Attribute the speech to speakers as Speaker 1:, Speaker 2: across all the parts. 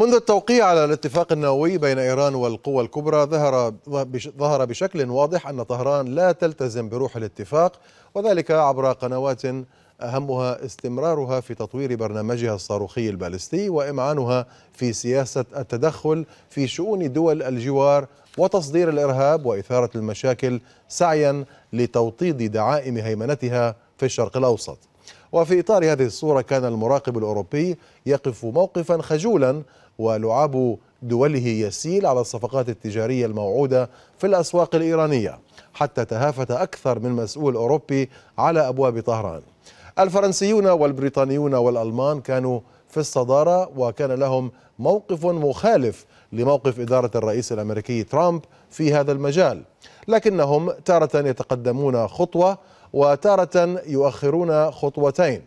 Speaker 1: منذ التوقيع على الاتفاق النووي بين إيران والقوى الكبرى ظهر ظهر بشكل واضح أن طهران لا تلتزم بروح الاتفاق وذلك عبر قنوات أهمها استمرارها في تطوير برنامجها الصاروخي البالستي وإمعانها في سياسة التدخل في شؤون دول الجوار وتصدير الإرهاب وإثارة المشاكل سعيا لتوطيد دعائم هيمنتها في الشرق الأوسط وفي إطار هذه الصورة كان المراقب الأوروبي يقف موقفا خجولا ولعاب دوله يسيل على الصفقات التجارية الموعودة في الأسواق الإيرانية حتى تهافت أكثر من مسؤول أوروبي على أبواب طهران الفرنسيون والبريطانيون والألمان كانوا في الصدارة وكان لهم موقف مخالف لموقف إدارة الرئيس الأمريكي ترامب في هذا المجال لكنهم تارة يتقدمون خطوة وتارة يؤخرون خطوتين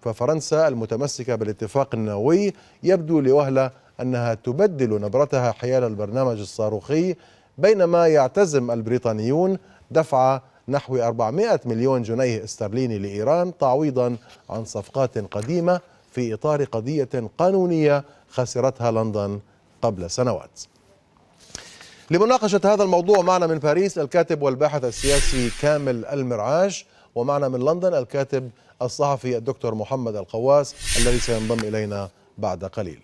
Speaker 1: ففرنسا المتمسكة بالاتفاق النووي يبدو لوهلة أنها تبدل نبرتها حيال البرنامج الصاروخي بينما يعتزم البريطانيون دفع نحو 400 مليون جنيه استرليني لإيران تعويضا عن صفقات قديمة في إطار قضية قانونية خسرتها لندن قبل سنوات لمناقشة هذا الموضوع معنا من باريس الكاتب والباحث السياسي كامل المرعاش ومعنا من لندن الكاتب الصحفي الدكتور محمد القواس الذي سينضم إلينا بعد قليل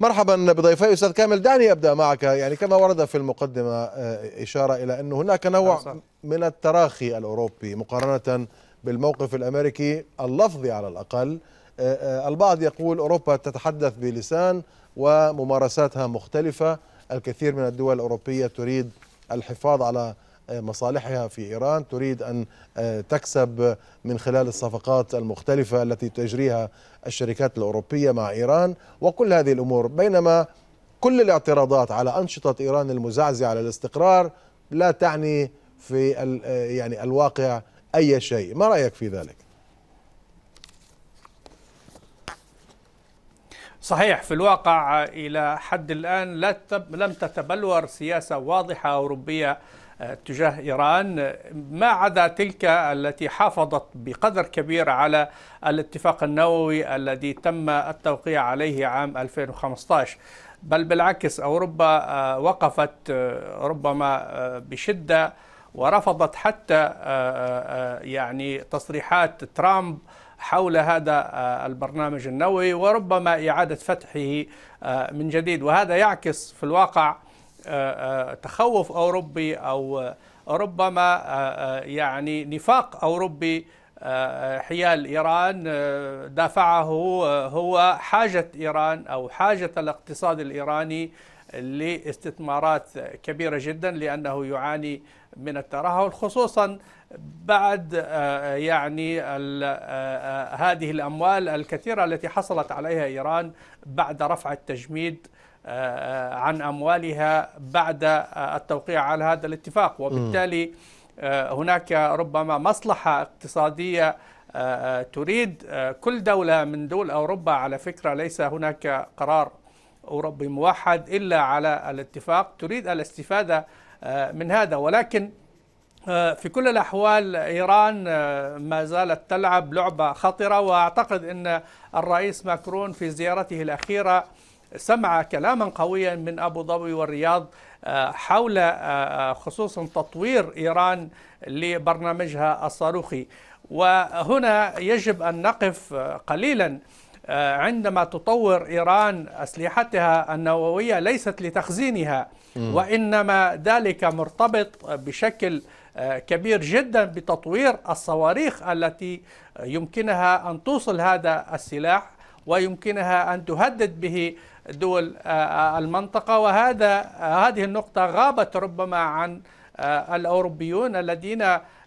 Speaker 1: مرحبا بضيفي استاذ كامل دعني ابدا معك يعني كما ورد في المقدمه آه، اشاره الى انه هناك نوع من التراخي الاوروبي مقارنه بالموقف الامريكي اللفظي على الاقل آه، آه، البعض يقول اوروبا تتحدث بلسان وممارساتها مختلفه الكثير من الدول الاوروبيه تريد الحفاظ على مصالحها في إيران تريد أن آه، تكسب من خلال الصفقات المختلفة التي تجريها الشركات الأوروبية مع إيران وكل هذه الأمور بينما كل الاعتراضات على أنشطة إيران المزعزعة على الاستقرار لا تعني في آه، يعني الواقع أي شيء ما رأيك في ذلك؟
Speaker 2: صحيح في الواقع إلى حد الآن لم تتبلور سياسة واضحة أوروبية آه، تجاه إيران ما عدا تلك التي حافظت بقدر كبير على الاتفاق النووي الذي تم التوقيع عليه عام 2015 بل بالعكس أوروبا آه، وقفت آه، ربما بشدة ورفضت حتى يعني تصريحات ترامب حول هذا البرنامج النووي وربما إعادة فتحه من جديد وهذا يعكس في الواقع تخوف أوروبي أو ربما آه، آه، يعني نفاق أوروبي آه، حيال إيران دافعه هو حاجة إيران أو حاجة الاقتصاد الإيراني لاستثمارات كبيرة جدا لأنه يعاني من الترهل خصوصا بعد يعني هذه الأموال الكثيرة التي حصلت عليها إيران بعد رفع التجميد آه، عن أموالها بعد آه، التوقيع على هذا الاتفاق وبالتالي آه، هناك ربما مصلحة اقتصادية تريد كل دولة من دول أوروبا على فكرة ليس هناك قرار أوروبي موحد إلا على الاتفاق تريد الاستفادة من هذا ولكن في كل الأحوال إيران ما زالت تلعب لعبة خطرة وأعتقد أن الرئيس ماكرون في زيارته الأخيرة سمع كلاما قويا من أبو ظبي والرياض آه، حول آه، آه، خصوصا تطوير إيران لبرنامجها الصاروخي وهنا يجب أن نقف قليلا عندما تطور إيران أسلحتها النووية ليست لتخزينها وإنما ذلك مرتبط بشكل كبير جدا بتطوير الصواريخ التي يمكنها أن توصل هذا السلاح ويمكنها أن تهدد به دول آه، آه، المنطقة وهذا آه، هذه النقطة غابت ربما عن الأوروبيون الذين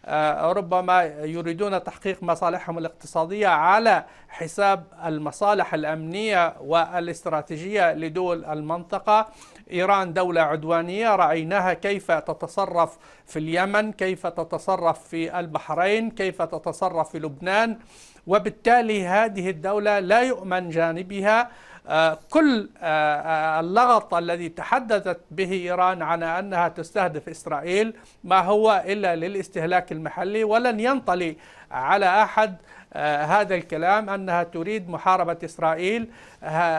Speaker 2: آه، ربما يريدون تحقيق مصالحهم الاقتصادية على حساب المصالح الأمنية والاستراتيجية لدول المنطقة إيران دولة عدوانية رأيناها كيف تتصرف في اليمن كيف تتصرف في البحرين كيف تتصرف في لبنان وبالتالي هذه الدولة لا يؤمن جانبها آه، كل آه، آه، اللغط الذي تحدثت به إيران عن أنها تستهدف إسرائيل ما هو إلا للاستهلاك المحلي ولن ينطلي على أحد هذا الكلام أنها تريد محاربة إسرائيل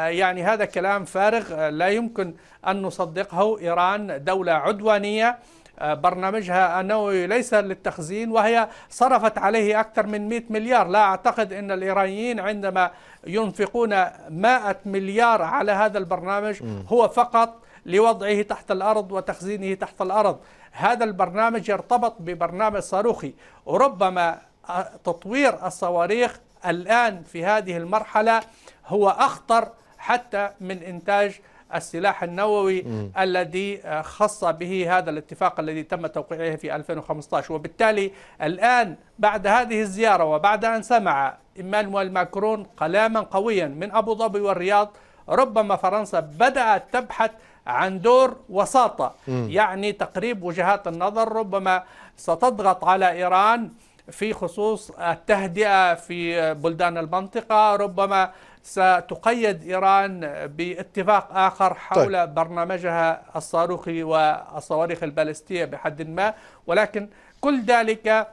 Speaker 2: يعني هذا كلام فارغ لا يمكن أن نصدقه إيران دولة عدوانية آه، برنامجها النووي ليس للتخزين وهي صرفت عليه أكثر من 100 مليار لا أعتقد أن الإيرانيين عندما ينفقون 100 مليار على هذا البرنامج هو فقط لوضعه تحت الأرض وتخزينه تحت الأرض هذا البرنامج يرتبط ببرنامج صاروخي وربما آه، تطوير الصواريخ الآن في هذه المرحلة هو أخطر حتى من إنتاج السلاح النووي م. الذي آه، خص به هذا الاتفاق الذي تم توقيعه في 2015 وبالتالي الآن بعد هذه الزيارة وبعد أن سمع إيمانويل ماكرون كلاما قويا من أبو ظبي والرياض ربما فرنسا بدأت تبحث عن دور وساطة م. يعني تقريب وجهات النظر ربما ستضغط على إيران في خصوص التهدئة في بلدان المنطقة ربما ستقيد إيران باتفاق آخر حول طيب. برنامجها الصاروخي والصواريخ البالستية بحد ما ولكن كل ذلك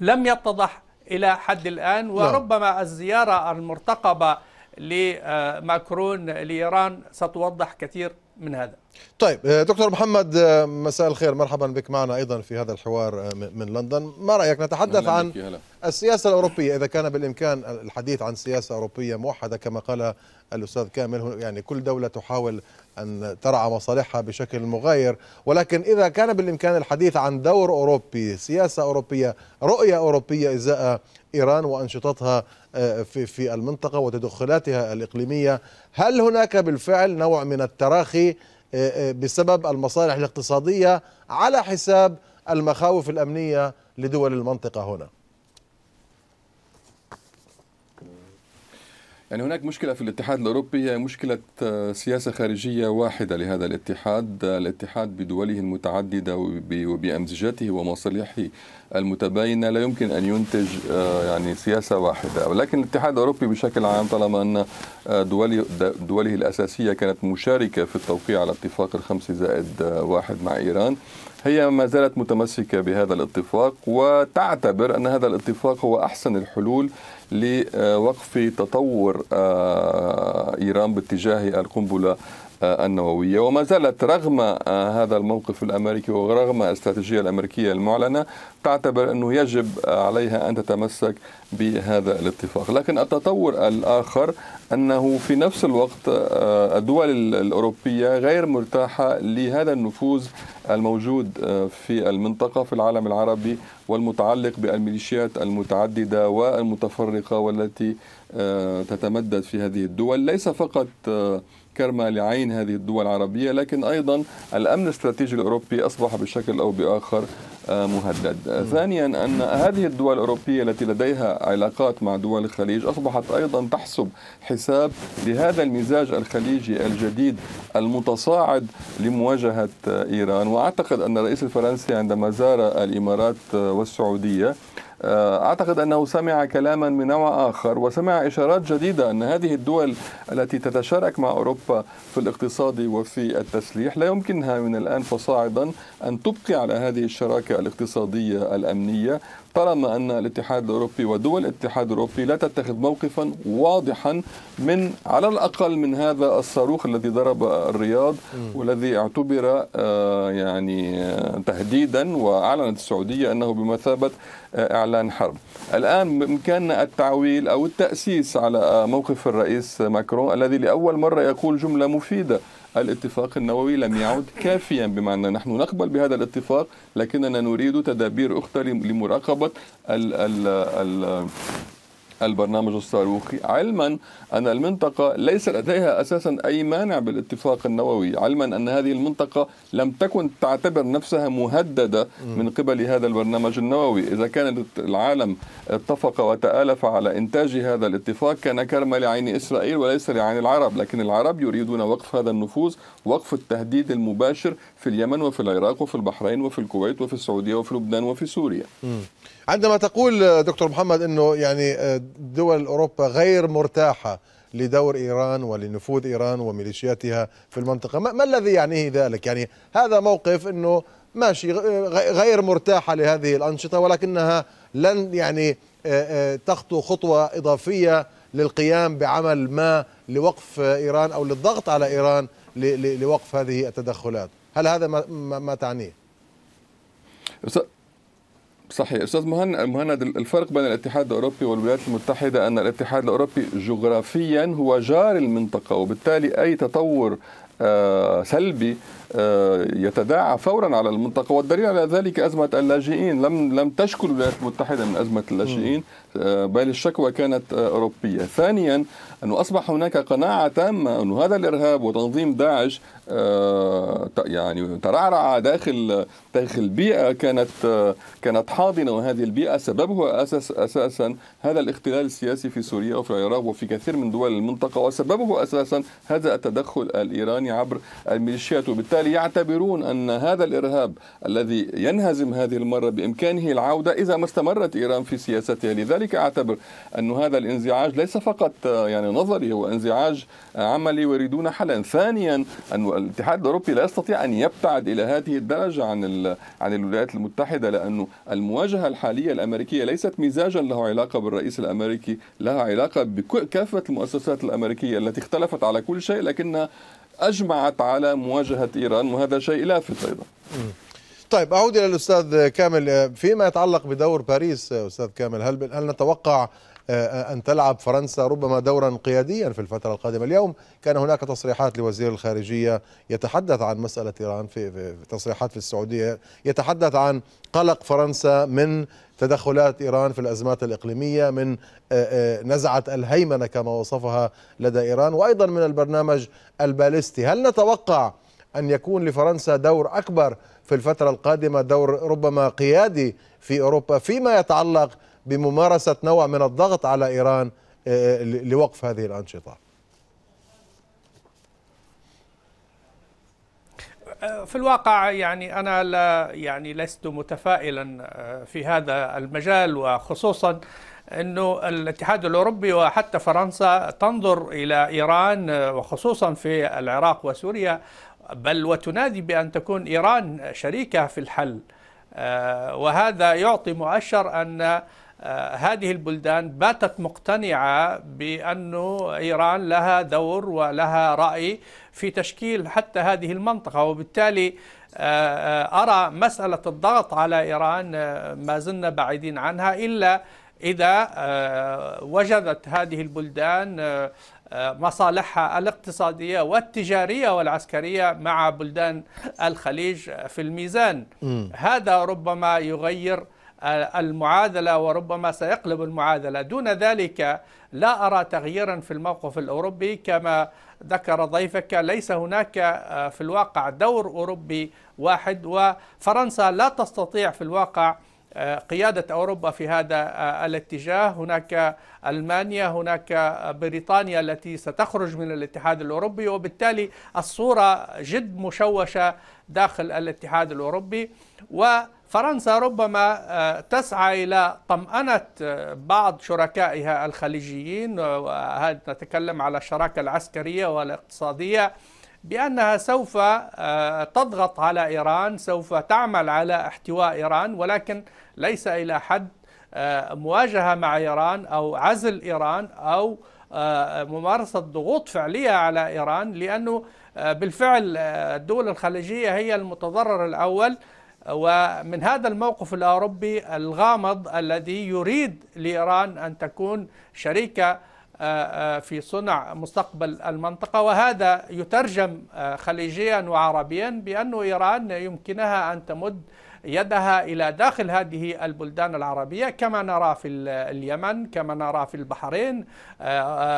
Speaker 2: لم يتضح إلى حد الآن نعم. وربما الزيارة المرتقبة لماكرون لإيران ستوضح كثير من هذا
Speaker 1: طيب آه، دكتور محمد آه، مساء الخير مرحبا بك معنا ايضا في هذا الحوار آه، من لندن ما رايك نتحدث عن السياسه الاوروبيه اذا كان بالامكان الحديث عن سياسه اوروبيه موحده كما قال الاستاذ كامل يعني كل دوله تحاول ان ترعى مصالحها بشكل مغاير ولكن اذا كان بالامكان الحديث عن دور اوروبي سياسه اوروبيه رؤيه اوروبيه ازاء إيران وأنشطتها آه، في في المنطقة وتدخلاتها الإقليمية هل هناك بالفعل نوع من التراخي آه، آه، بسبب المصالح الاقتصادية على حساب المخاوف الأمنية لدول المنطقة هنا
Speaker 3: يعني هناك مشكلة في الاتحاد الأوروبي هي مشكلة سياسة خارجية واحدة لهذا الاتحاد الاتحاد بدوله المتعددة وبأمزجته ومصالحه المتباينه لا يمكن ان ينتج آه، يعني سياسه واحده، ولكن الاتحاد الاوروبي بشكل عام طالما ان آه، دوله دوله الاساسيه كانت مشاركه في التوقيع على اتفاق الخمسه زائد آه، واحد مع ايران هي ما زالت متمسكه بهذا الاتفاق وتعتبر ان هذا الاتفاق هو احسن الحلول لوقف تطور ايران باتجاه القنبله آه، النووية وما زالت رغم آه، هذا الموقف الأمريكي ورغم الاستراتيجية الأمريكية المعلنة تعتبر أنه يجب آه، عليها أن تتمسك بهذا الاتفاق لكن التطور الآخر أنه في نفس الوقت الدول الأوروبية غير مرتاحة لهذا النفوذ الموجود في المنطقة في العالم العربي والمتعلق بالميليشيات المتعددة والمتفرقة والتي تتمدد في هذه الدول ليس فقط كرمة لعين هذه الدول العربية لكن أيضا الأمن الاستراتيجي الأوروبي أصبح بشكل أو بآخر آه، مهدد آه، ثانيا أن هذه الدول الأوروبية التي لديها علاقات مع دول الخليج أصبحت أيضا تحسب حساب لهذا المزاج الخليجي الجديد المتصاعد لمواجهة إيران وأعتقد أن الرئيس الفرنسي عندما زار الإمارات آه، والسعودية آه، أعتقد أنه سمع كلاما من نوع آخر وسمع إشارات جديدة أن هذه الدول التي تتشارك مع أوروبا في الاقتصاد وفي التسليح لا يمكنها من الآن فصاعدا أن تبقي على هذه الشراكة الاقتصادية الأمنية طالما أن الاتحاد الأوروبي ودول الاتحاد الأوروبي لا تتخذ موقفا واضحا من على الأقل من هذا الصاروخ الذي ضرب الرياض والذي اعتبر آه، يعني آه، تهديدا وأعلنت السعودية أنه بمثابة آه، إعلان حرب الآن بإمكاننا التعويل أو التأسيس على آه، موقف الرئيس ماكرون الذي لأول مرة يقول جملة مفيدة الاتفاق النووي لم يعد كافيا بمعنى نحن نقبل بهذا الاتفاق لكننا نريد تدابير أخرى لمراقبة ال ال ال البرنامج الصاروخي علما أن المنطقة ليس لديها أساسا أي مانع بالاتفاق النووي علما أن هذه المنطقة لم تكن تعتبر نفسها مهددة من قبل هذا البرنامج النووي إذا كان العالم اتفق وتآلف على إنتاج هذا الاتفاق كان كرم لعين إسرائيل وليس لعين العرب لكن العرب يريدون وقف هذا النفوذ وقف التهديد المباشر في اليمن وفي العراق وفي البحرين وفي الكويت وفي السعودية وفي لبنان وفي سوريا
Speaker 1: عندما تقول دكتور محمد أنه يعني آه، دول أوروبا غير مرتاحة لدور إيران ولنفوذ إيران وميليشياتها في المنطقة ما, ما الذي يعنيه ذلك يعني هذا موقف أنه ماشي غير مرتاحة لهذه الأنشطة ولكنها لن يعني تخطو خطوة إضافية للقيام بعمل ما لوقف إيران أو للضغط على إيران لوقف هذه التدخلات هل هذا ما, ما تعنيه؟
Speaker 3: صحيح استاذ مهند الفرق بين الاتحاد الاوروبي والولايات المتحده ان الاتحاد الاوروبي جغرافيا هو جار المنطقه وبالتالي اي تطور آه، سلبي آه، يتداعى فورا على المنطقه والدليل على ذلك ازمه اللاجئين لم لم تشكل الولايات المتحده من ازمه اللاجئين آه، بل الشكوى كانت اوروبيه ثانيا انه اصبح هناك قناعه تامه انه هذا الارهاب وتنظيم داعش آه، يعني ترعرع داخل داخل بيئه كانت كانت حاضنه وهذه البيئه سببها اساس اساسا هذا الاختلال السياسي في سوريا وفي العراق وفي كثير من دول المنطقه وسببه اساسا هذا التدخل الايراني عبر الميليشيات وبالتالي وبالتالي يعتبرون أن هذا الإرهاب الذي ينهزم هذه المرة بإمكانه العودة إذا ما استمرت إيران في سياستها لذلك أعتبر أن هذا الانزعاج ليس فقط يعني نظري هو انزعاج عملي ويريدون حلا ثانيا أن الاتحاد الأوروبي لا يستطيع أن يبتعد إلى هذه الدرجة عن عن الولايات المتحدة لأنه المواجهة الحالية الأمريكية ليست مزاجا له علاقة بالرئيس الأمريكي لها علاقة بكافة المؤسسات الأمريكية التي اختلفت على كل شيء لكنها أجمعت على مواجهة إيران وهذا شيء لافت أيضا
Speaker 1: طيب أعود إلى الأستاذ كامل آه، فيما يتعلق بدور باريس آه، أستاذ كامل هل, هل نتوقع آه، آه، أن تلعب فرنسا ربما دورا قياديا في الفترة القادمة اليوم كان هناك تصريحات لوزير الخارجية يتحدث عن مسألة إيران في تصريحات في السعودية يتحدث عن قلق فرنسا من تدخلات إيران في الأزمات الإقليمية من آه، نزعة الهيمنة كما وصفها لدى إيران وأيضا من البرنامج البالستي هل نتوقع أن يكون لفرنسا دور أكبر في الفترة القادمة دور ربما قيادي في أوروبا فيما يتعلق بممارسة نوع من الضغط على إيران آه، آه، لوقف هذه الأنشطة
Speaker 2: في الواقع يعني أنا لا يعني لست متفائلا آه، في هذا المجال وخصوصا انه الاتحاد الاوروبي وحتى فرنسا تنظر الى ايران وخصوصا في العراق وسوريا بل وتنادي بان تكون ايران شريكه في الحل وهذا يعطي مؤشر ان آه، هذه البلدان باتت مقتنعة بأن إيران لها دور ولها رأي في تشكيل حتى هذه المنطقة وبالتالي آه، آه، أرى مسألة الضغط على إيران ما زلنا بعيدين عنها إلا إذا وجدت هذه البلدان مصالحها الاقتصادية والتجارية والعسكرية مع بلدان الخليج في الميزان م. هذا ربما يغير المعادله وربما سيقلب المعادله دون ذلك لا ارى تغييرا في الموقف الاوروبي كما ذكر ضيفك ليس هناك آه، في الواقع دور اوروبي واحد وفرنسا لا تستطيع في الواقع آه، قيادة أوروبا في هذا آه، الاتجاه هناك ألمانيا هناك بريطانيا التي ستخرج من الاتحاد الأوروبي وبالتالي الصورة جد مشوشة داخل الاتحاد الأوروبي و فرنسا ربما آه، تسعى إلى طمأنة آه، بعض شركائها الخليجيين وهذا نتكلم على الشراكة العسكرية والاقتصادية بأنها سوف آه، تضغط على إيران سوف تعمل على احتواء إيران ولكن ليس إلى حد مواجهة مع إيران أو عزل إيران أو ممارسة ضغوط فعلية على إيران لأنه بالفعل الدول الخليجية هي المتضرر الأول ومن هذا الموقف الأوروبي الغامض الذي يريد لإيران أن تكون شريكة آه، آه، في صنع مستقبل المنطقة وهذا يترجم آه، خليجيا وعربيا بأن إيران يمكنها أن تمد يدها إلى داخل هذه البلدان العربية كما نرى في اليمن كما نرى في البحرين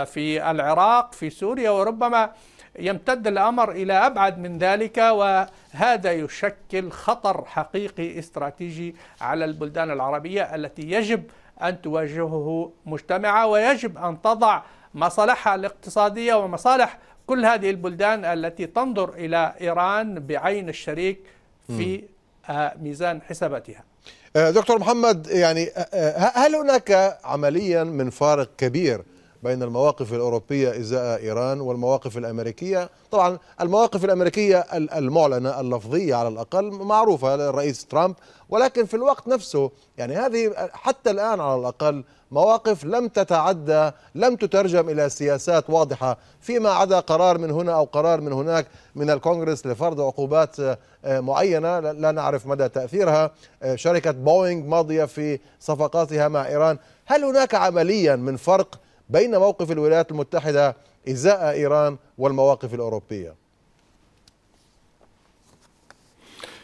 Speaker 2: في العراق في سوريا وربما يمتد الأمر إلى أبعد من ذلك وهذا يشكل خطر حقيقي استراتيجي على البلدان العربية التي يجب أن تواجهه مجتمعة ويجب أن تضع مصالحها الاقتصادية ومصالح كل هذه البلدان التي تنظر إلى إيران بعين الشريك في آه، ميزان حساباتها
Speaker 1: آه، دكتور محمد يعني آه، هل هناك عمليا من فارق كبير بين المواقف الأوروبية إزاء إيران والمواقف الأمريكية طبعا المواقف الأمريكية المعلنة اللفظية على الأقل معروفة للرئيس ترامب ولكن في الوقت نفسه يعني هذه حتى الآن على الأقل مواقف لم تتعدى لم تترجم إلى سياسات واضحة فيما عدا قرار من هنا أو قرار من هناك من الكونغرس لفرض عقوبات آه، معينة لا نعرف مدى تأثيرها آه، شركة بوينغ ماضية في صفقاتها مع إيران هل هناك عمليا من فرق بين موقف الولايات المتحدة ازاء ايران والمواقف الاوروبية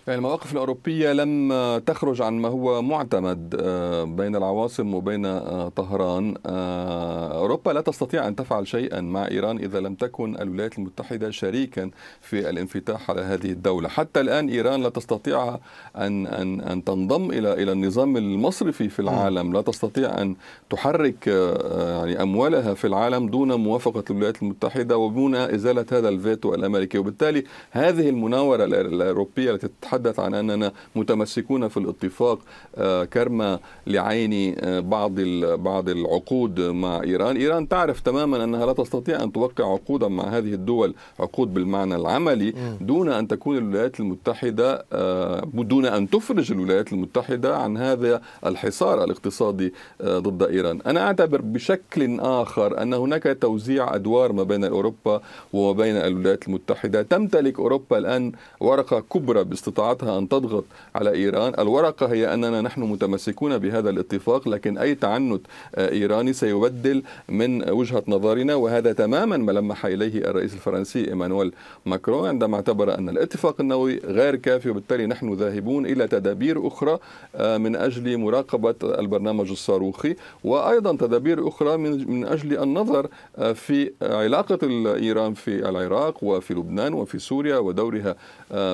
Speaker 3: يعني المواقف الأوروبية لم تخرج عن ما هو معتمد آه، بين العواصم وبين آه، طهران آه، أوروبا لا تستطيع أن تفعل شيئا مع إيران إذا لم تكن الولايات المتحدة شريكا في الانفتاح على هذه الدولة حتى الآن إيران لا تستطيع أن, أن, أن تنضم إلى, إلى النظام المصرفي في العالم لا تستطيع أن تحرك يعني أموالها في العالم دون موافقة الولايات المتحدة ودون إزالة هذا الفيتو الأمريكي وبالتالي هذه المناورة الأوروبية التي نتحدث عن أننا متمسكون في الاتفاق آه، كرما لعين آه، بعض بعض العقود مع إيران إيران تعرف تماما أنها لا تستطيع أن توقع عقودا مع هذه الدول عقود بالمعنى العملي دون أن تكون الولايات المتحدة آه، دون أن تفرج الولايات المتحدة عن هذا الحصار الاقتصادي ضد إيران أنا أعتبر بشكل آخر أن هناك توزيع أدوار ما بين أوروبا وما بين الولايات المتحدة تمتلك أوروبا الآن ورقة كبرى باستطاعة استطاعتها أن تضغط على إيران الورقة هي أننا نحن متمسكون بهذا الاتفاق لكن أي تعنت آه، إيراني سيبدل من وجهة نظرنا وهذا تماما ما لمح إليه الرئيس الفرنسي إيمانويل ماكرون عندما اعتبر أن الاتفاق النووي غير كافي وبالتالي نحن ذاهبون إلى تدابير أخرى آه، من أجل مراقبة البرنامج الصاروخي وأيضا تدابير أخرى من أجل النظر آه، في علاقة إيران في العراق وفي لبنان وفي سوريا ودورها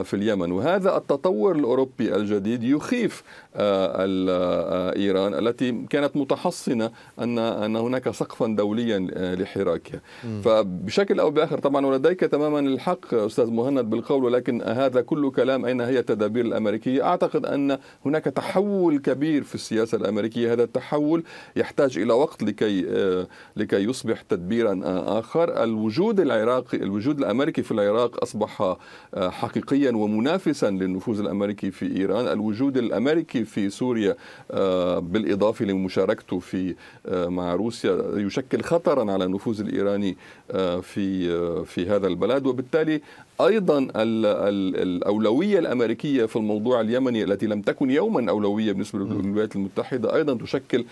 Speaker 3: في اليمن وهذا التطور الأوروبي الجديد يخيف آه، آه، إيران التي كانت متحصنة أن أن هناك سقفا دوليا آه، لحراكها فبشكل أو بآخر طبعا ولديك تماما الحق أستاذ مهند بالقول ولكن هذا كله كلام أين هي التدابير الأمريكية أعتقد أن هناك تحول كبير في السياسة الأمريكية هذا التحول يحتاج إلى وقت لكي لكي يصبح تدبيرا آخر الوجود العراقي الوجود الأمريكي في العراق أصبح حقيقيا ومنافسا للنفوذ الامريكي في ايران، الوجود الامريكي في سوريا آه، بالاضافه لمشاركته في آه، مع روسيا يشكل خطرا على النفوذ الايراني آه، في في هذا البلد وبالتالي ايضا الاولويه الامريكيه في الموضوع اليمني التي لم تكن يوما اولويه بالنسبه للولايات المتحده ايضا تشكل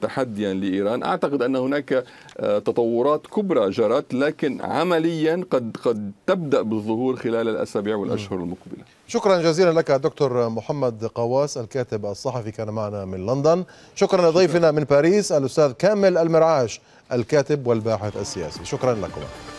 Speaker 3: تحديا لايران اعتقد ان هناك تطورات كبرى جرت لكن عمليا قد قد تبدا بالظهور خلال الاسابيع والاشهر المقبله
Speaker 1: شكرا جزيلا لك دكتور محمد قواس الكاتب الصحفي كان معنا من لندن شكرا لضيفنا من باريس الأستاذ كامل المرعاش الكاتب والباحث السياسي شكرا لكم